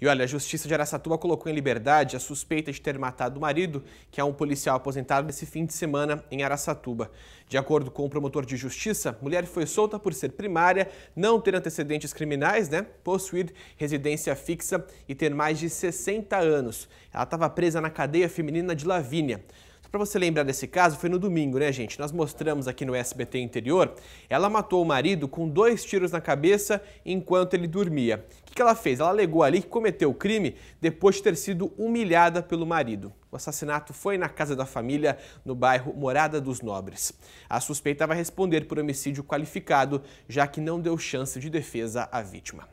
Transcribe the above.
E olha, a Justiça de Araçatuba colocou em liberdade a suspeita de ter matado o marido, que é um policial aposentado nesse fim de semana em Araçatuba. De acordo com o promotor de justiça, a mulher foi solta por ser primária, não ter antecedentes criminais, né? possuir residência fixa e ter mais de 60 anos. Ela estava presa na cadeia feminina de Lavínia. Para você lembrar desse caso, foi no domingo, né, gente? Nós mostramos aqui no SBT Interior. Ela matou o marido com dois tiros na cabeça enquanto ele dormia. O que ela fez? Ela alegou ali que cometeu o crime depois de ter sido humilhada pelo marido. O assassinato foi na casa da família, no bairro Morada dos Nobres. A suspeita vai responder por homicídio qualificado, já que não deu chance de defesa à vítima.